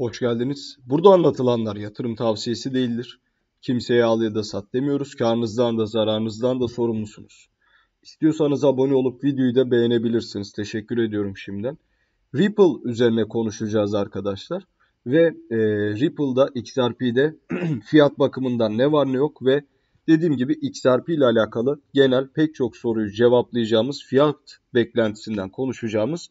Hoş geldiniz. Burada anlatılanlar yatırım tavsiyesi değildir. Kimseye al ya da sat demiyoruz. Karnınızdan da zararınızdan da sorumlusunuz. İstiyorsanız abone olup videoyu da beğenebilirsiniz. Teşekkür ediyorum şimdiden. Ripple üzerine konuşacağız arkadaşlar. Ve e, Ripple'da XRP'de fiyat bakımından ne var ne yok ve dediğim gibi XRP ile alakalı genel pek çok soruyu cevaplayacağımız fiyat beklentisinden konuşacağımız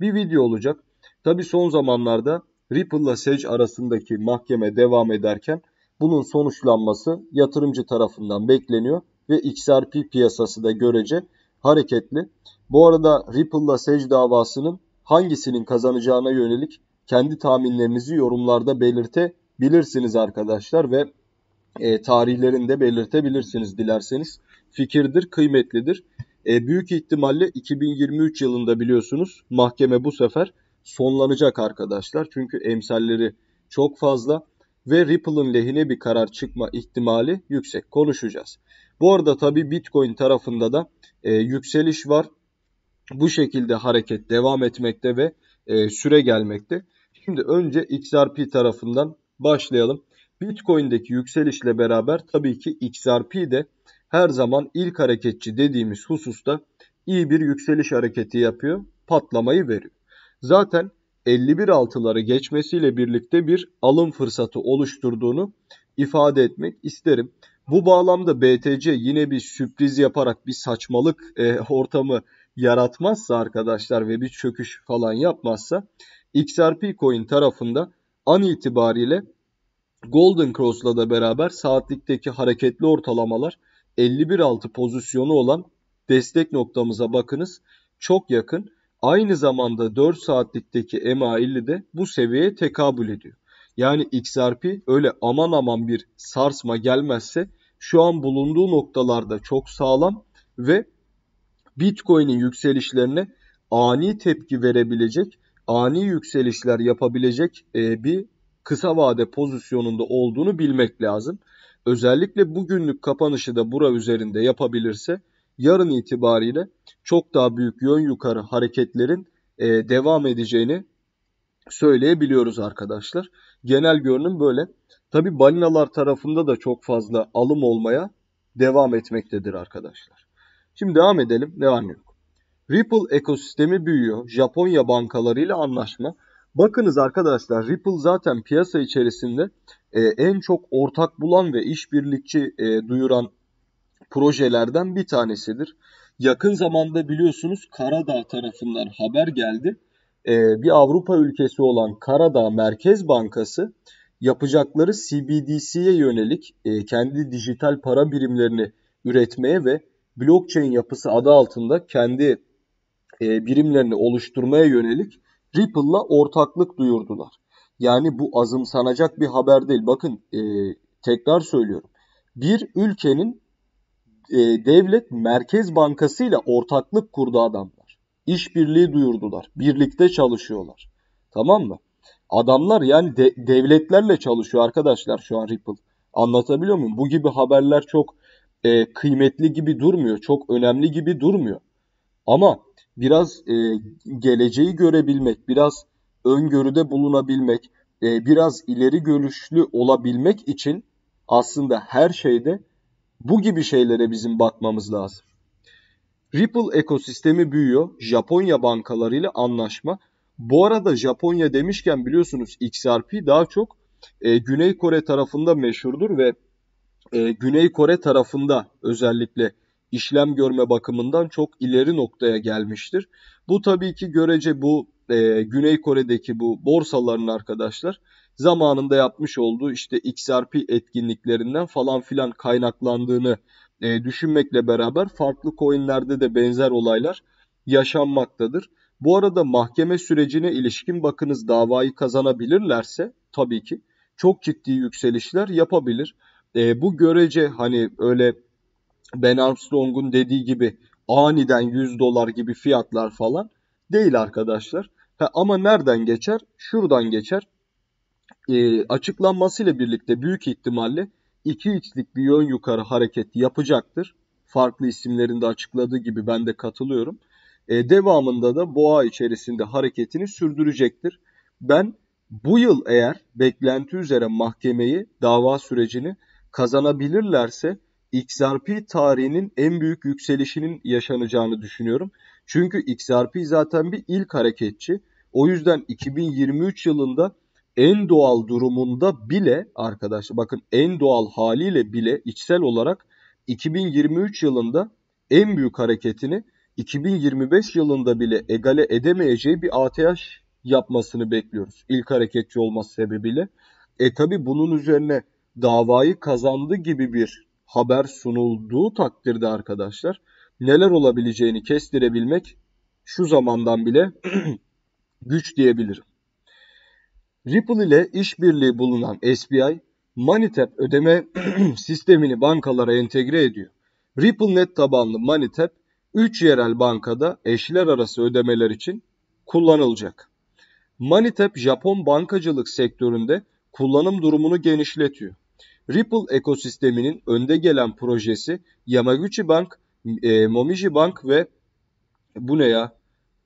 bir video olacak. Tabi son zamanlarda Ripple ile Sage arasındaki mahkeme devam ederken bunun sonuçlanması yatırımcı tarafından bekleniyor ve XRP piyasası da görece hareketli. Bu arada Ripple ile Sage davasının hangisinin kazanacağına yönelik kendi tahminlerinizi yorumlarda belirtebilirsiniz arkadaşlar ve e, tarihlerini belirtebilirsiniz dilerseniz. Fikirdir, kıymetlidir. E, büyük ihtimalle 2023 yılında biliyorsunuz mahkeme bu sefer sonlanacak arkadaşlar. Çünkü emsalleri çok fazla ve Ripple'ın lehine bir karar çıkma ihtimali yüksek. Konuşacağız. Bu arada tabi Bitcoin tarafında da e, yükseliş var. Bu şekilde hareket devam etmekte ve e, süre gelmekte. Şimdi önce XRP tarafından başlayalım. Bitcoin'deki yükselişle beraber tabii ki XRP de her zaman ilk hareketçi dediğimiz hususta iyi bir yükseliş hareketi yapıyor, patlamayı veriyor zaten 51 altıları geçmesiyle birlikte bir alım fırsatı oluşturduğunu ifade etmek isterim. Bu bağlamda BTC yine bir sürpriz yaparak bir saçmalık e, ortamı yaratmazsa arkadaşlar ve bir çöküş falan yapmazsa XRP coin tarafında an itibariyle Golden Cross'la da beraber saatlikteki hareketli ortalamalar 51.6 pozisyonu olan destek noktamıza bakınız. Çok yakın Aynı zamanda 4 saatlikteki MA50 de bu seviyeye tekabül ediyor. Yani XRP öyle aman aman bir sarsma gelmezse şu an bulunduğu noktalarda çok sağlam ve Bitcoin'in yükselişlerine ani tepki verebilecek, ani yükselişler yapabilecek e, bir kısa vade pozisyonunda olduğunu bilmek lazım. Özellikle bugünlük kapanışı da bura üzerinde yapabilirse yarın itibariyle çok daha büyük yön yukarı hareketlerin e, devam edeceğini söyleyebiliyoruz arkadaşlar. Genel görünüm böyle. Tabi balinalar tarafında da çok fazla alım olmaya devam etmektedir arkadaşlar. Şimdi devam edelim. Ne var Ripple ekosistemi büyüyor. Japonya bankalarıyla anlaşma. Bakınız arkadaşlar Ripple zaten piyasa içerisinde e, en çok ortak bulan ve işbirlikçi e, duyuran projelerden bir tanesidir. Yakın zamanda biliyorsunuz Karadağ tarafından haber geldi. Ee, bir Avrupa ülkesi olan Karadağ Merkez Bankası yapacakları CBDC'ye yönelik e, kendi dijital para birimlerini üretmeye ve blockchain yapısı adı altında kendi e, birimlerini oluşturmaya yönelik Ripple'la ortaklık duyurdular. Yani bu azımsanacak bir haber değil. Bakın e, tekrar söylüyorum. Bir ülkenin e, devlet Merkez bankasıyla ortaklık kurdu adamlar. İşbirliği duyurdular. Birlikte çalışıyorlar. Tamam mı? Adamlar yani de, devletlerle çalışıyor arkadaşlar şu an Ripple. Anlatabiliyor muyum? Bu gibi haberler çok e, kıymetli gibi durmuyor. Çok önemli gibi durmuyor. Ama biraz e, geleceği görebilmek, biraz öngörüde bulunabilmek, e, biraz ileri görüşlü olabilmek için aslında her şeyde bu gibi şeylere bizim bakmamız lazım. Ripple ekosistemi büyüyor. Japonya bankalarıyla anlaşma. Bu arada Japonya demişken biliyorsunuz XRP daha çok e, Güney Kore tarafında meşhurdur ve e, Güney Kore tarafında özellikle işlem görme bakımından çok ileri noktaya gelmiştir. Bu tabii ki görece bu e, Güney Kore'deki bu borsaların arkadaşlar zamanında yapmış olduğu işte XRP etkinliklerinden falan filan kaynaklandığını e, düşünmekle beraber farklı coinlerde de benzer olaylar yaşanmaktadır. Bu arada mahkeme sürecine ilişkin bakınız davayı kazanabilirlerse tabii ki çok ciddi yükselişler yapabilir. E, bu görece hani öyle Ben Armstrong'un dediği gibi aniden 100 dolar gibi fiyatlar falan değil arkadaşlar. Ha, ama nereden geçer? Şuradan geçer e, açıklanmasıyla birlikte büyük ihtimalle iki içlik bir yön yukarı hareket yapacaktır. Farklı isimlerinde açıkladığı gibi ben de katılıyorum. E, devamında da boğa içerisinde hareketini sürdürecektir. Ben bu yıl eğer beklenti üzere mahkemeyi, dava sürecini kazanabilirlerse XRP tarihinin en büyük yükselişinin yaşanacağını düşünüyorum. Çünkü XRP zaten bir ilk hareketçi. O yüzden 2023 yılında en doğal durumunda bile arkadaşlar bakın en doğal haliyle bile içsel olarak 2023 yılında en büyük hareketini 2025 yılında bile egale edemeyeceği bir ATH yapmasını bekliyoruz. İlk hareketçi olması sebebiyle. E tabi bunun üzerine davayı kazandı gibi bir haber sunulduğu takdirde arkadaşlar neler olabileceğini kestirebilmek şu zamandan bile güç diyebilirim. Ripple ile işbirliği bulunan SBI, MoneyTap ödeme sistemini bankalara entegre ediyor. RippleNet tabanlı MoneyTap, 3 yerel bankada eşler arası ödemeler için kullanılacak. MoneyTap, Japon bankacılık sektöründe kullanım durumunu genişletiyor. Ripple ekosisteminin önde gelen projesi Yamaguchi Bank, e, Momiji Bank ve bu ne ya?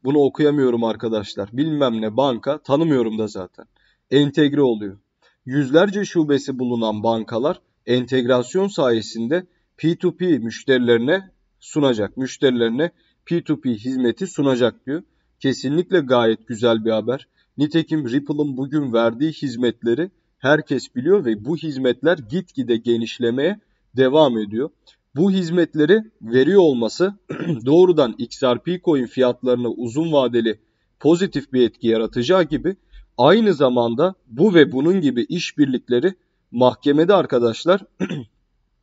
Bunu okuyamıyorum arkadaşlar. Bilmem ne banka tanımıyorum da zaten entegre oluyor. Yüzlerce şubesi bulunan bankalar entegrasyon sayesinde P2P müşterilerine sunacak. Müşterilerine P2P hizmeti sunacak diyor. Kesinlikle gayet güzel bir haber. Nitekim Ripple'ın bugün verdiği hizmetleri herkes biliyor ve bu hizmetler gitgide genişlemeye devam ediyor. Bu hizmetleri veriyor olması doğrudan XRP coin fiyatlarına uzun vadeli pozitif bir etki yaratacağı gibi Aynı zamanda bu ve bunun gibi işbirlikleri mahkemede arkadaşlar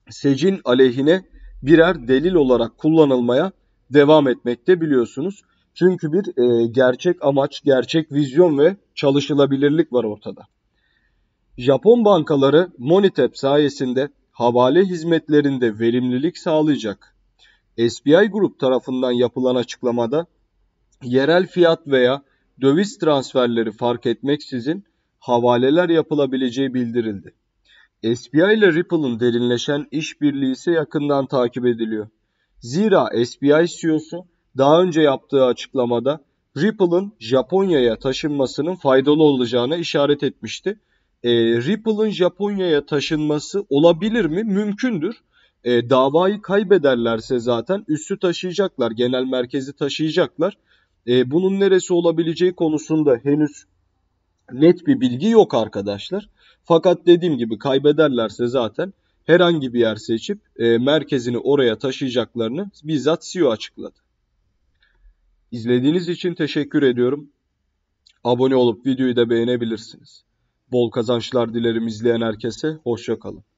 secin aleyhine birer delil olarak kullanılmaya devam etmekte biliyorsunuz. Çünkü bir e, gerçek amaç, gerçek vizyon ve çalışılabilirlik var ortada. Japon bankaları Monitep sayesinde havale hizmetlerinde verimlilik sağlayacak. SBI Grup tarafından yapılan açıklamada yerel fiyat veya döviz transferleri fark etmeksizin havaleler yapılabileceği bildirildi. SBI ile Ripple'ın derinleşen işbirliği ise yakından takip ediliyor. Zira SBI CEO'su daha önce yaptığı açıklamada Ripple'ın Japonya'ya taşınmasının faydalı olacağına işaret etmişti. E, Ripple'ın Japonya'ya taşınması olabilir mi? Mümkündür. E, davayı kaybederlerse zaten üssü taşıyacaklar, genel merkezi taşıyacaklar. E, bunun neresi olabileceği konusunda henüz net bir bilgi yok arkadaşlar. Fakat dediğim gibi kaybederlerse zaten herhangi bir yer seçip e, merkezini oraya taşıyacaklarını bizzat CEO açıkladı. İzlediğiniz için teşekkür ediyorum. Abone olup videoyu da beğenebilirsiniz. Bol kazançlar dilerim izleyen herkese. Hoşçakalın.